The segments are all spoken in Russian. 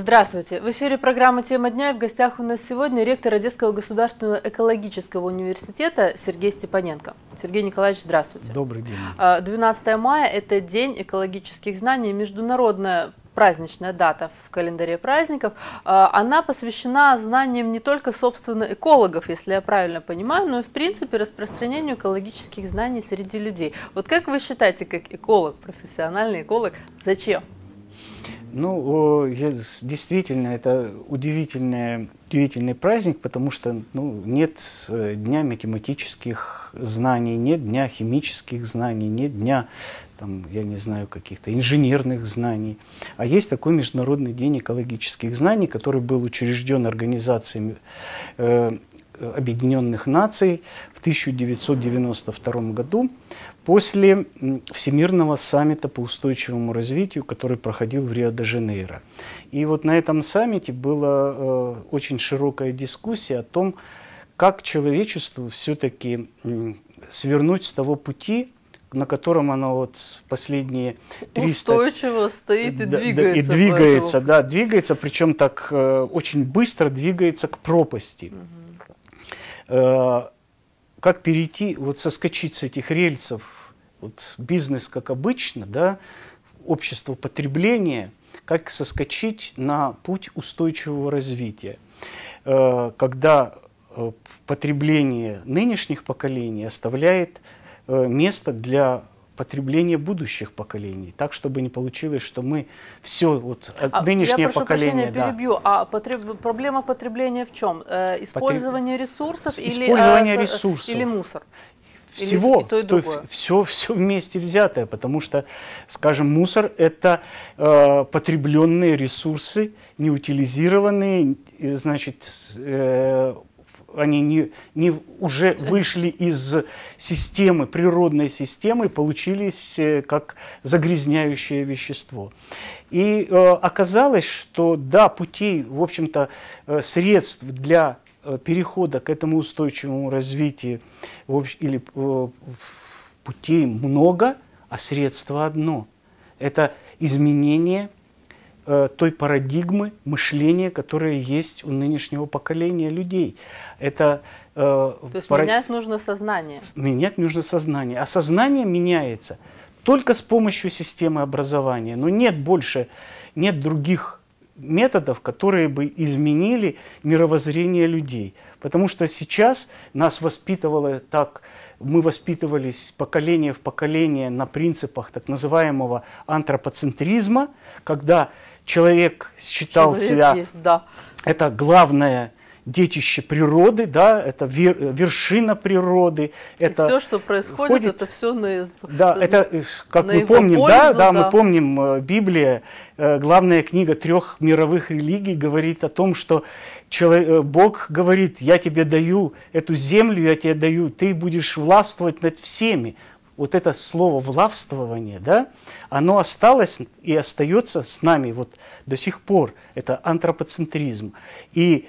Здравствуйте! В эфире программа «Тема дня» и в гостях у нас сегодня ректор Одесского государственного экологического университета Сергей Степаненко. Сергей Николаевич, здравствуйте! Добрый день! 12 а, мая – это День экологических знаний, международная праздничная дата в календаре праздников, а, она посвящена знаниям не только, собственно, экологов, если я правильно понимаю, но и, в принципе, распространению экологических знаний среди людей. Вот как вы считаете, как эколог, профессиональный эколог, зачем? Ну, действительно, это удивительный, удивительный праздник, потому что ну, нет э, дня математических знаний, нет дня химических знаний, нет дня, там, я не знаю, каких-то инженерных знаний. А есть такой Международный день экологических знаний, который был учрежден организациями э, Объединенных Наций в 1992 году после Всемирного саммита по устойчивому развитию, который проходил в Рио-де-Жанейро. И вот на этом саммите была э, очень широкая дискуссия о том, как человечеству все-таки э, свернуть с того пути, на котором оно вот последние 300... Устойчиво стоит и да, двигается. и двигается, да, двигается, причем так э, очень быстро двигается к пропасти. Угу. Э, как перейти, вот соскочить с этих рельсов, вот бизнес как обычно, да, общество потребления, как соскочить на путь устойчивого развития, э, когда э, потребление нынешних поколений оставляет место для потребление будущих поколений. Так, чтобы не получилось, что мы все, вот а, нынешнее я прошу поколение... Я перебью. А потреб... проблема потребления в чем? Э, использование Потреб... ресурсов использование или, э, ресурсов. или мусор? всего, или и то, и то, все, все вместе взятое, потому что, скажем, мусор – это э, потребленные ресурсы, неутилизированные, значит, э, они не, не уже вышли из системы, природной системы, получились э, как загрязняющее вещество. И э, оказалось, что да, путей, в общем-то, э, средств для э, перехода к этому устойчивому развитию в общем или э, путей много, а средства одно. Это изменение – Э, той парадигмы мышления, которая есть у нынешнего поколения людей. Это э, То есть пара... менять нужно сознание. Менять нужно сознание. А сознание меняется только с помощью системы образования. Но нет больше, нет других методов, которые бы изменили мировоззрение людей. Потому что сейчас нас воспитывало так мы воспитывались поколение в поколение на принципах так называемого антропоцентризма, когда человек считал человек себя... Есть, да. Это главное детище природы, да, это вер, вершина природы. И это все, что происходит, входит, это все на Да, это, э, как на мы помним, пользу, да, да, да, мы помним, э, Библия, э, главная книга трех мировых религий, говорит о том, что человек, Бог говорит, я тебе даю эту землю, я тебе даю, ты будешь властвовать над всеми. Вот это слово властвование, да, оно осталось и остается с нами вот до сих пор. Это антропоцентризм. И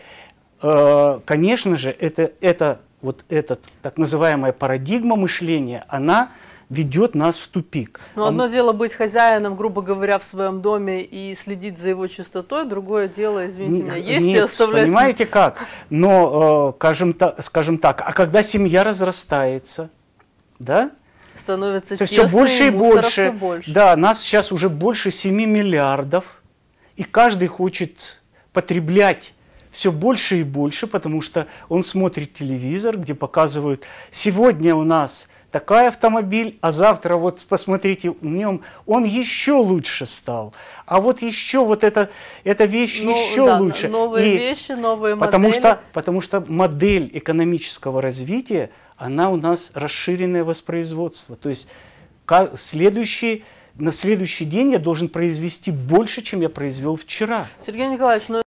Э, конечно же, это, это вот эта так называемая парадигма мышления, она ведет нас в тупик. Но ну, одно Он... дело быть хозяином, грубо говоря, в своем доме и следить за его чистотой, другое дело, извините не, меня, есть нет, и оставлять... понимаете как? Но, э, скажем, так, скажем так, а когда семья разрастается, да, становится все, тесно, все больше и, и больше. все больше. Да, нас сейчас уже больше 7 миллиардов, и каждый хочет потреблять все больше и больше, потому что он смотрит телевизор, где показывают, сегодня у нас такой автомобиль, а завтра вот посмотрите, в нем он еще лучше стал. А вот еще вот эта, эта вещь ну, еще да, лучше. Новые и вещи, новые потому модели. Что, потому что модель экономического развития, она у нас расширенное воспроизводство. То есть следующий на следующий день я должен произвести больше, чем я произвел вчера. Сергей Николаевич, но ну